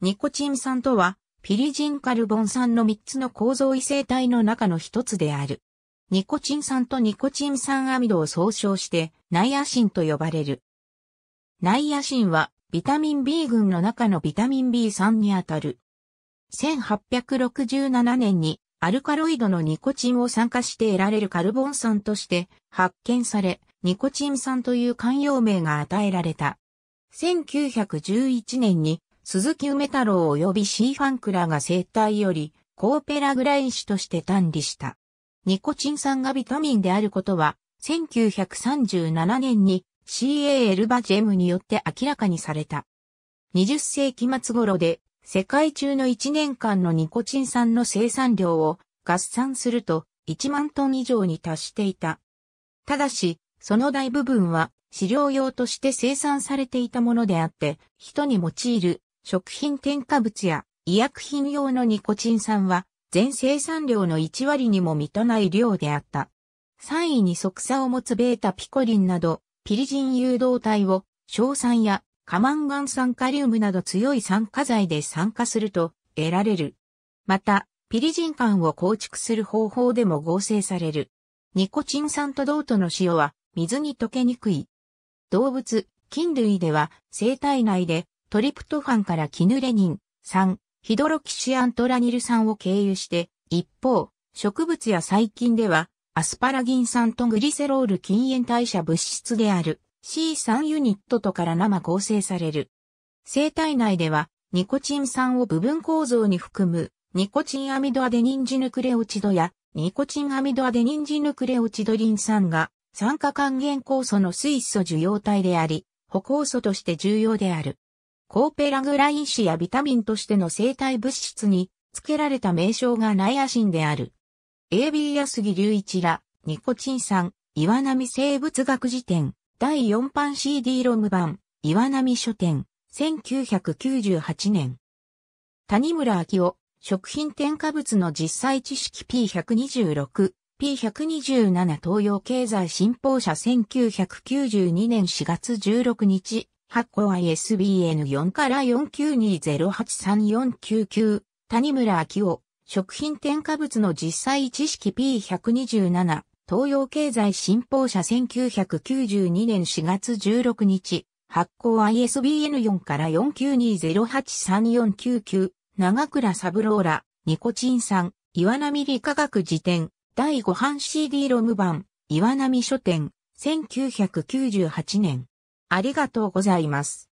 ニコチン酸とは、ピリジンカルボン酸の3つの構造異性体の中の1つである。ニコチン酸とニコチン酸アミドを総称して、ナイアシンと呼ばれる。ナイアシンは、ビタミン B 群の中のビタミン B3 にあたる。1867年に、アルカロイドのニコチンを酸化して得られるカルボン酸として発見され、ニコチン酸という慣用名が与えられた。1911年に鈴木梅太郎及びシーファンクラが生体より、コーペラグラン子として単理した。ニコチン酸がビタミンであることは、1937年に CAL バジェムによって明らかにされた。20世紀末頃で、世界中の1年間のニコチン酸の生産量を合算すると1万トン以上に達していた。ただし、その大部分は飼料用として生産されていたものであって、人に用いる食品添加物や医薬品用のニコチン酸は全生産量の1割にも満たない量であった。3位に即差を持つベータピコリンなど、ピリジン誘導体を、硝酸やカマンガン酸カリウムなど強い酸化剤で酸化すると得られる。また、ピリジン管を構築する方法でも合成される。ニコチン酸と銅との塩は水に溶けにくい。動物、菌類では生体内でトリプトファンからキヌレニン、酸、ヒドロキシアントラニル酸を経由して、一方、植物や細菌では、アスパラギン酸とグリセロール禁煙代謝物質である C3 ユニットとから生合成される。生体内では、ニコチン酸を部分構造に含む、ニコチンアミドアデニンジヌクレオチドや、ニコチンアミドアデニンジヌクレオチドリン酸が、酸化還元酵素の水素受容体であり、補酵素として重要である。コーペラグライン子やビタミンとしての生体物質に付けられた名称がナイアシンである。AB 安木隆一ら、ニコチン酸、岩波生物学辞典、第4版 CD ロム版、岩波書店、1998年。谷村明夫、食品添加物の実際知識 P126、P127 東洋経済新報社1992年4月16日、発行 ISBN4 から492083499、谷村明夫、食品添加物の実際知識 P127、東洋経済新報社1992年4月16日、発行 ISBN4 から492083499、長倉三郎ら、ニコチン酸、岩波理科学辞典、第5版 CD ロム版、岩波書店、1998年。ありがとうございます。